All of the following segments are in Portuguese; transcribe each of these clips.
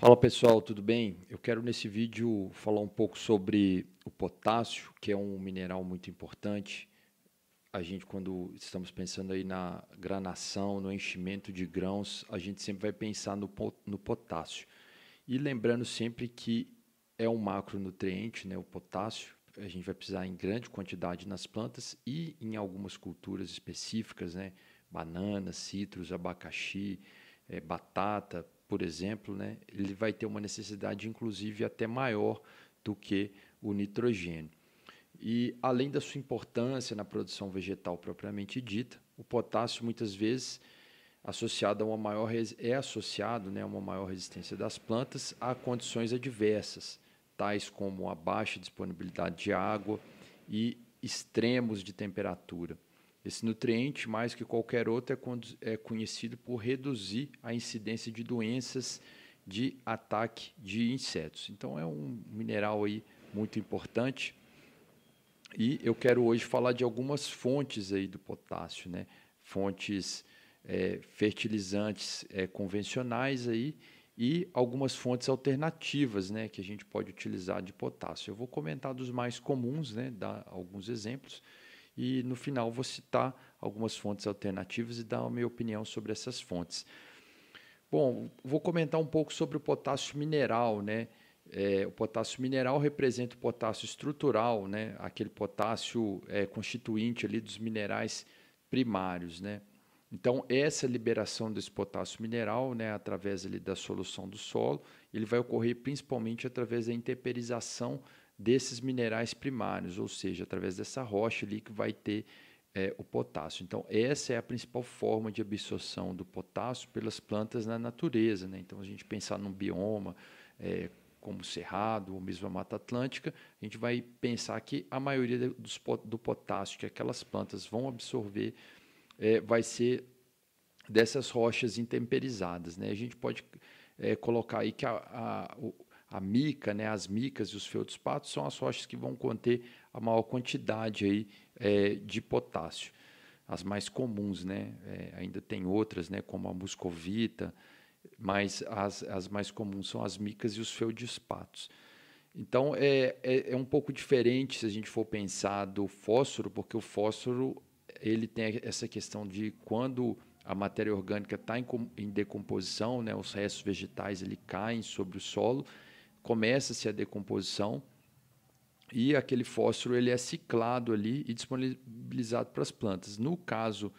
Fala pessoal, tudo bem? Eu quero nesse vídeo falar um pouco sobre o potássio, que é um mineral muito importante. A gente, quando estamos pensando aí na granação, no enchimento de grãos, a gente sempre vai pensar no, no potássio. E lembrando sempre que é um macronutriente, né, o potássio, a gente vai precisar em grande quantidade nas plantas e em algumas culturas específicas, né, bananas, citros, abacaxi, é, batata, por exemplo, né, ele vai ter uma necessidade, inclusive, até maior do que o nitrogênio. E, além da sua importância na produção vegetal propriamente dita, o potássio muitas vezes associado a uma maior é associado né, a uma maior resistência das plantas a condições adversas, tais como a baixa disponibilidade de água e extremos de temperatura. Esse nutriente, mais que qualquer outro, é, é, conhecido por reduzir a incidência de doenças de ataque de insetos. Então é um mineral aí muito importante. E eu quero hoje falar de algumas fontes aí do potássio, né? Fontes é, fertilizantes é, convencionais aí e algumas fontes alternativas, né, que a gente pode utilizar de potássio. Eu vou comentar dos mais comuns, né, dar alguns exemplos e no final vou citar algumas fontes alternativas e dar a minha opinião sobre essas fontes. Bom, vou comentar um pouco sobre o potássio mineral, né? É, o potássio mineral representa o potássio estrutural, né? Aquele potássio é, constituinte ali dos minerais primários, né? Então essa liberação desse potássio mineral, né, através ali da solução do solo, ele vai ocorrer principalmente através da intemperização desses minerais primários, ou seja, através dessa rocha ali que vai ter é, o potássio. Então, essa é a principal forma de absorção do potássio pelas plantas na natureza. Né? Então, a gente pensar num bioma é, como o Cerrado ou mesmo a Mata Atlântica, a gente vai pensar que a maioria dos, do potássio que aquelas plantas vão absorver é, vai ser dessas rochas intemperizadas. Né? A gente pode é, colocar aí que a, a, a mica, né, as micas e os feldspatos são as rochas que vão conter a maior quantidade aí, é, de potássio. As mais comuns, né? É, ainda tem outras, né, como a muscovita, mas as, as mais comuns são as micas e os feldspatos. Então é, é, é, um pouco diferente se a gente for pensar do fósforo, porque o fósforo ele tem essa questão de quando a matéria orgânica está em, em, decomposição, né, os restos vegetais ele caem sobre o solo começa-se a decomposição e aquele fósforo ele é ciclado ali e disponibilizado para as plantas. No caso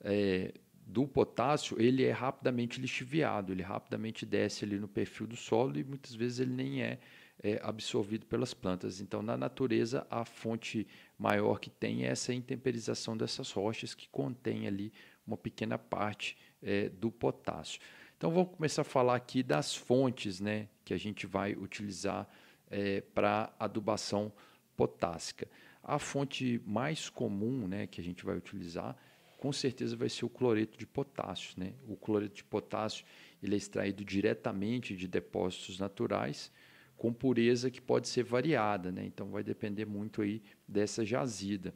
é, do potássio, ele é rapidamente lixiviado, ele rapidamente desce ali no perfil do solo e muitas vezes ele nem é, é absorvido pelas plantas. Então, na natureza, a fonte maior que tem é essa intemperização dessas rochas que contém ali uma pequena parte é, do potássio. Então vamos começar a falar aqui das fontes né, que a gente vai utilizar é, para adubação potássica. A fonte mais comum né, que a gente vai utilizar, com certeza, vai ser o cloreto de potássio. Né? O cloreto de potássio ele é extraído diretamente de depósitos naturais, com pureza que pode ser variada, né? então vai depender muito aí dessa jazida.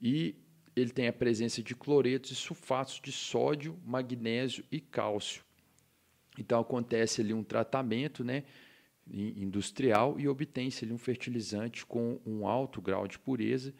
E ele tem a presença de cloretos e sulfatos de sódio, magnésio e cálcio. Então acontece ali um tratamento né, industrial e obtém-se ali um fertilizante com um alto grau de pureza,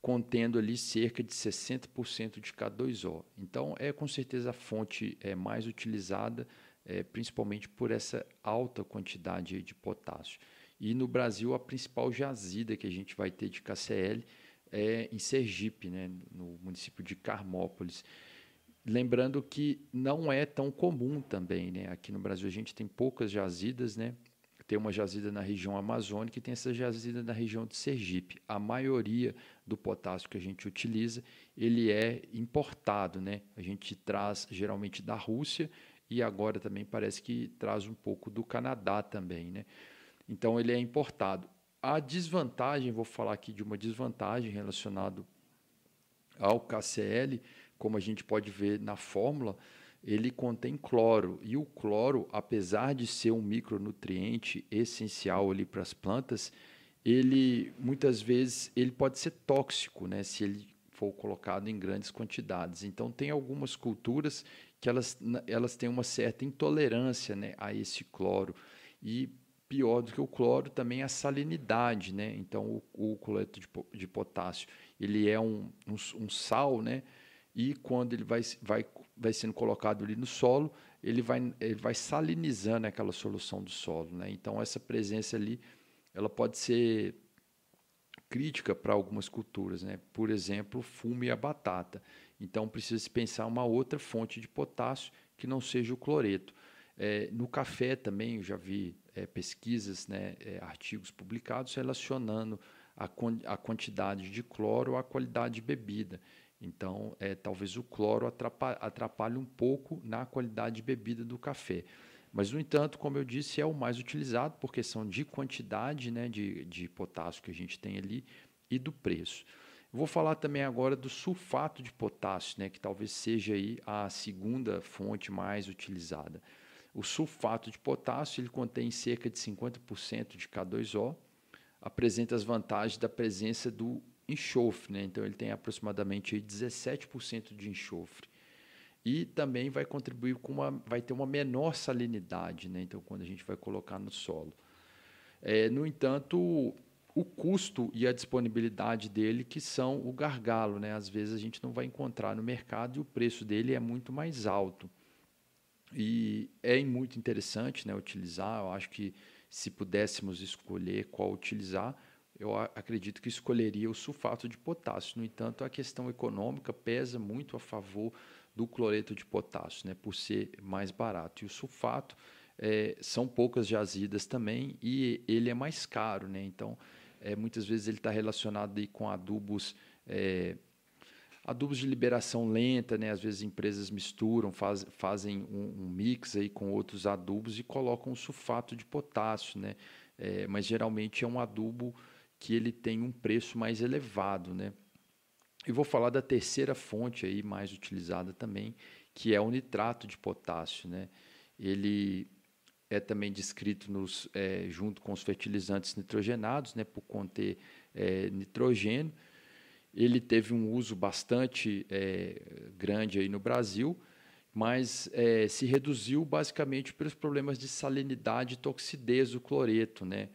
contendo ali cerca de 60% de K2O. Então é com certeza a fonte é, mais utilizada, é, principalmente por essa alta quantidade de potássio. E no Brasil a principal jazida que a gente vai ter de KCl é em Sergipe, né, no município de Carmópolis. Lembrando que não é tão comum também, né? Aqui no Brasil a gente tem poucas jazidas, né? Tem uma jazida na região amazônica e tem essa jazida na região de Sergipe. A maioria do potássio que a gente utiliza, ele é importado, né? A gente traz geralmente da Rússia e agora também parece que traz um pouco do Canadá também, né? Então ele é importado. A desvantagem, vou falar aqui de uma desvantagem relacionada ao KCL, como a gente pode ver na fórmula, ele contém cloro. E o cloro, apesar de ser um micronutriente essencial ali para as plantas, ele muitas vezes ele pode ser tóxico, né, se ele for colocado em grandes quantidades. Então tem algumas culturas que elas, elas têm uma certa intolerância, né, a esse cloro. E pior do que o cloro também a salinidade, né? Então o, o cloreto de, de potássio, ele é um, um, um sal, né, e quando ele vai, vai, vai sendo colocado ali no solo, ele vai, ele vai salinizando aquela solução do solo. Né? Então, essa presença ali ela pode ser crítica para algumas culturas, né? por exemplo, fume e a batata. Então, precisa-se pensar uma outra fonte de potássio que não seja o cloreto. É, no café também eu já vi é, pesquisas, né, é, artigos publicados relacionando a, a quantidade de cloro à qualidade de bebida. Então, é, talvez o cloro atrapalhe um pouco na qualidade de bebida do café. Mas, no entanto, como eu disse, é o mais utilizado por questão de quantidade né, de, de potássio que a gente tem ali e do preço. Vou falar também agora do sulfato de potássio, né, que talvez seja aí a segunda fonte mais utilizada. O sulfato de potássio ele contém cerca de 50% de K2O, apresenta as vantagens da presença do enxofre, né? então ele tem aproximadamente 17% de enxofre. E também vai contribuir com uma, vai ter uma menor salinidade, né? então quando a gente vai colocar no solo. É, no entanto, o custo e a disponibilidade dele que são o gargalo, né? Às vezes a gente não vai encontrar no mercado e o preço dele é muito mais alto. E é muito interessante, né, utilizar. Eu acho que se pudéssemos escolher qual utilizar, eu acredito que escolheria o sulfato de potássio. No entanto, a questão econômica pesa muito a favor do cloreto de potássio, né, por ser mais barato. E o sulfato é, são poucas jazidas também e ele é mais caro, né? Então, é, muitas vezes ele está relacionado aí com adubos é, adubos de liberação lenta, né? Às vezes empresas misturam, faz, fazem um, um, mix aí com outros adubos e colocam sulfato de potássio, né? É, mas geralmente é um adubo que ele tem um preço mais elevado, né? E vou falar da terceira fonte aí mais utilizada também, que é o nitrato de potássio, né? Ele é também descrito nos, é, junto com os fertilizantes nitrogenados, né, por conter é, nitrogênio. Ele teve um uso bastante é, grande aí no Brasil, mas é, se reduziu basicamente pelos problemas de salinidade e toxidez do cloreto, né?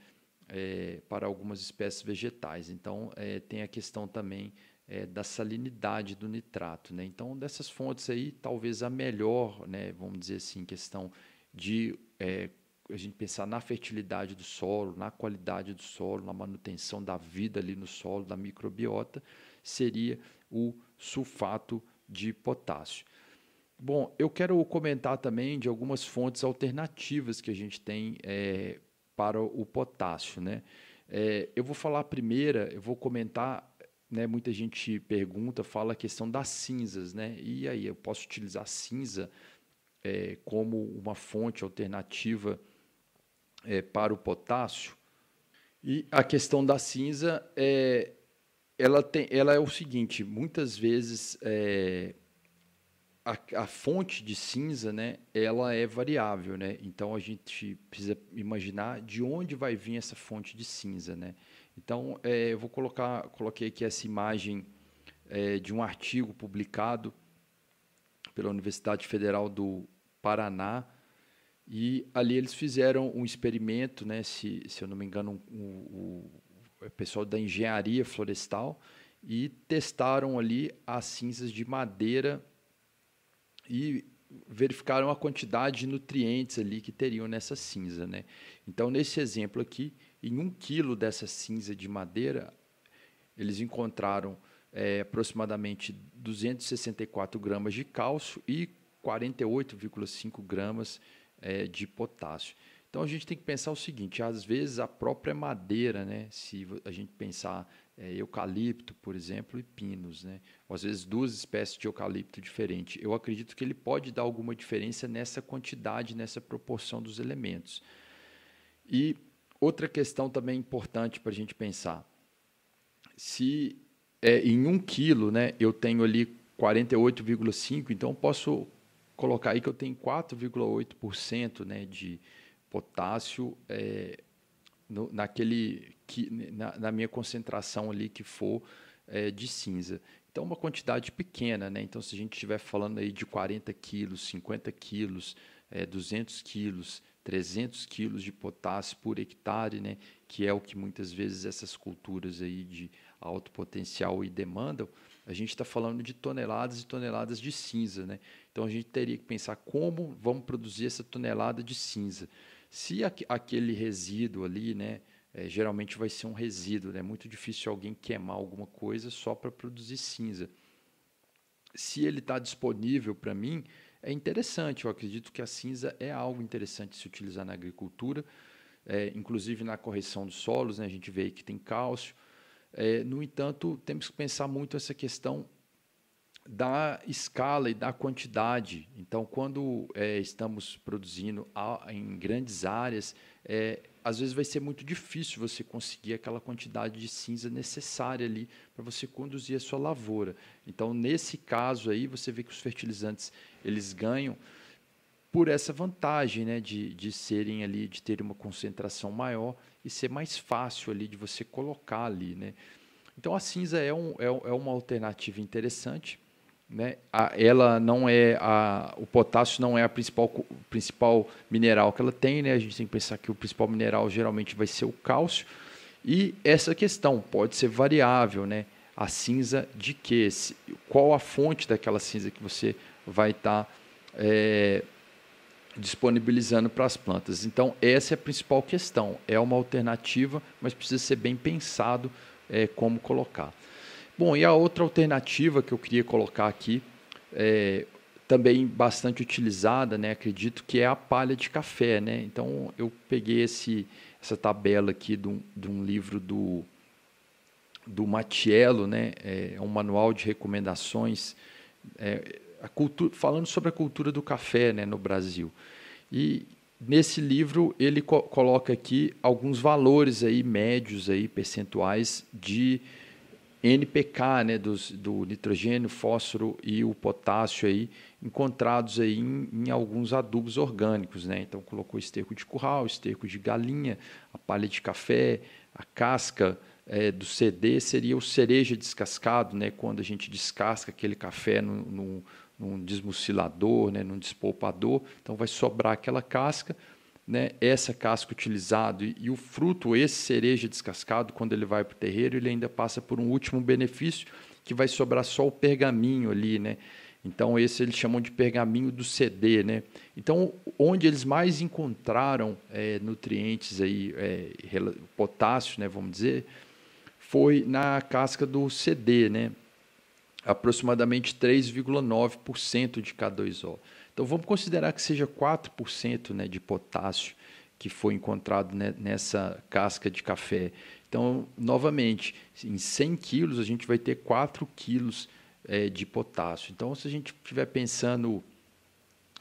é, para algumas espécies vegetais. Então, é, tem a questão também é, da salinidade do nitrato. Né? Então, dessas fontes aí, talvez a melhor, né, vamos dizer assim, questão de é, a gente pensar na fertilidade do solo, na qualidade do solo, na manutenção da vida ali no solo, da microbiota, seria o sulfato de potássio. Bom, eu quero comentar também de algumas fontes alternativas que a gente tem é, para o potássio. Né? É, eu vou falar a primeira, eu vou comentar, né, muita gente pergunta, fala a questão das cinzas, né? E aí, eu posso utilizar cinza é, como uma fonte alternativa é, para o potássio? E a questão da cinza é, ela, tem, ela é o seguinte, muitas vezes é, a, a, fonte de cinza, né, ela é variável, né? Então a gente precisa imaginar de onde vai vir essa fonte de cinza, né? Então é, eu vou colocar, coloquei aqui essa imagem é, de um artigo publicado pela Universidade Federal do Paraná e ali eles fizeram um experimento, né? Se, se eu não me engano, o um, um, um, pessoal da engenharia florestal e testaram ali as cinzas de madeira e verificaram a quantidade de nutrientes ali que teriam nessa cinza. Né? Então, nesse exemplo aqui, em um quilo dessa cinza de madeira, eles encontraram é, aproximadamente 264 gramas de cálcio e 48,5 gramas é, de potássio. Então a gente tem que pensar o seguinte: às vezes a própria madeira, né, se a gente pensar é, eucalipto, por exemplo, e pinos, né? Ou às vezes duas espécies de eucalipto diferentes. Eu acredito que ele pode dar alguma diferença nessa quantidade, nessa proporção dos elementos. E outra questão também importante para a gente pensar: se é, em um quilo, né, eu tenho ali 48,5, então posso colocar aí que eu tenho 4,8% né, de potássio é, no, naquele que na, na, minha concentração ali que for é, de cinza. Então, é uma quantidade pequena, né? Então, se a gente estiver falando aí de 40 quilos, 50 quilos, é, 200 quilos, 300 quilos de potássio por hectare, né? Que é o que muitas vezes essas culturas aí de alto potencial e demandam. A gente está falando de toneladas e toneladas de cinza, né? Então, a gente teria que pensar como vamos produzir essa tonelada de cinza. Se a, aquele resíduo ali, né, é, geralmente vai ser um resíduo, né, é né, muito difícil alguém queimar alguma coisa só para produzir cinza. Se ele está disponível para mim, é interessante. Eu acredito que a cinza é algo interessante se utilizar na agricultura, é, inclusive na correção dos solos, né, a gente vê que tem cálcio. É, no entanto, temos que pensar muito essa questão da escala e da quantidade. Então, quando é, estamos produzindo a, em grandes áreas, é, às vezes vai ser muito difícil você conseguir aquela quantidade de cinza necessária ali para você conduzir a sua lavoura. Então, nesse caso aí, você vê que os fertilizantes eles ganham por essa vantagem né, de, de serem ali, de terem uma concentração maior e ser mais fácil ali de você colocar ali. Né? Então, a cinza é, um, é, é uma alternativa interessante né? A, ela não é a, o potássio não é a principal principal mineral que ela tem, né? A gente tem que pensar que o principal mineral geralmente vai ser o cálcio e essa questão pode ser variável, né? A cinza de quê? Qual a fonte daquela cinza que você vai estar tá, é, disponibilizando para as plantas? Então essa é a principal questão. É uma alternativa, mas precisa ser bem pensado é, como colocar. Bom, e a outra alternativa que eu queria colocar aqui, é, também bastante utilizada, né, acredito, que é a palha de café. Né? Então, eu peguei esse, essa tabela aqui de um, de um livro do, do Matiello, né, é, é um manual de recomendações, é, cultura, falando sobre a cultura do café né, no Brasil. E nesse livro ele co coloca aqui alguns valores aí médios aí percentuais de NPK, né, dos, do nitrogênio, fósforo e o potássio aí, encontrados aí em, em, alguns adubos orgânicos. Né? Então, colocou esterco de curral, esterco de galinha, a palha de café, a casca é, do CD seria o cereja descascado, né? quando a gente descasca aquele café no, no, num desmucilador, né? num despolpador. Então, vai sobrar aquela casca né, essa casca utilizado e, e, o fruto, esse cereja descascado, quando ele vai para o terreiro, ele ainda passa por um último benefício que vai sobrar só o pergaminho ali, né? Então esse eles chamam de pergaminho do CD, né? Então onde eles mais encontraram é, nutrientes aí, é, potássio, né, vamos dizer, foi na casca do CD, né? aproximadamente 3,9% de K2O. Então vamos considerar que seja 4% né, de potássio que foi encontrado né, nessa casca de café. Então, novamente, em 100 quilos a gente vai ter 4 quilos é, de potássio. Então, se a gente estiver pensando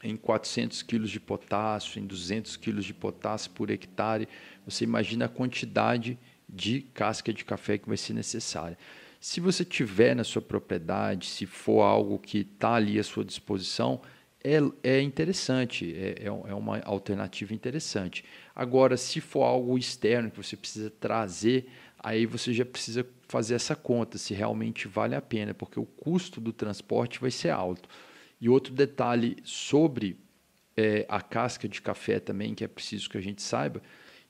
em 400 quilos de potássio, em 200 quilos de potássio por hectare, você imagina a quantidade de casca de café que vai ser necessária. Se você tiver na sua propriedade, se for algo que está ali à sua disposição, é, é interessante, é, é, é uma alternativa interessante. Agora, se for algo externo que você precisa trazer, aí você já precisa fazer essa conta, se realmente vale a pena, porque o custo do transporte vai ser alto. E outro detalhe sobre é, a casca de café também, que é preciso que a gente saiba,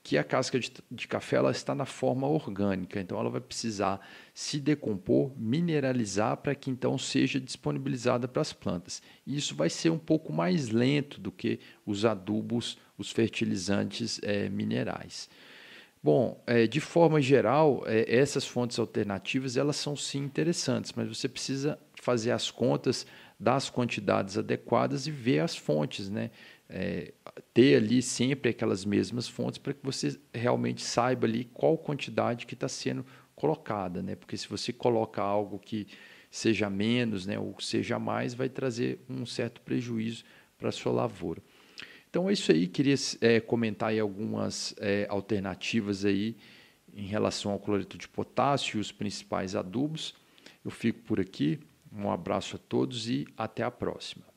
que a casca de, de, café ela está na forma orgânica, então ela vai precisar se decompor, mineralizar para que então seja disponibilizada para as plantas. E isso vai ser um pouco mais lento do que os adubos, os fertilizantes é, minerais. Bom, é, de forma geral, é, essas fontes alternativas elas são sim interessantes, mas você precisa fazer as contas das quantidades adequadas e ver as fontes, né? é, ter ali sempre aquelas mesmas fontes para que você realmente saiba ali qual quantidade que está sendo colocada, né? Porque se você coloca algo que seja menos, né, ou seja mais, vai trazer um certo prejuízo para a sua lavoura. Então é isso aí, queria é, comentar aí algumas é, alternativas aí em relação ao cloreto de potássio e os principais adubos. Eu fico por aqui, um abraço a todos e até a próxima.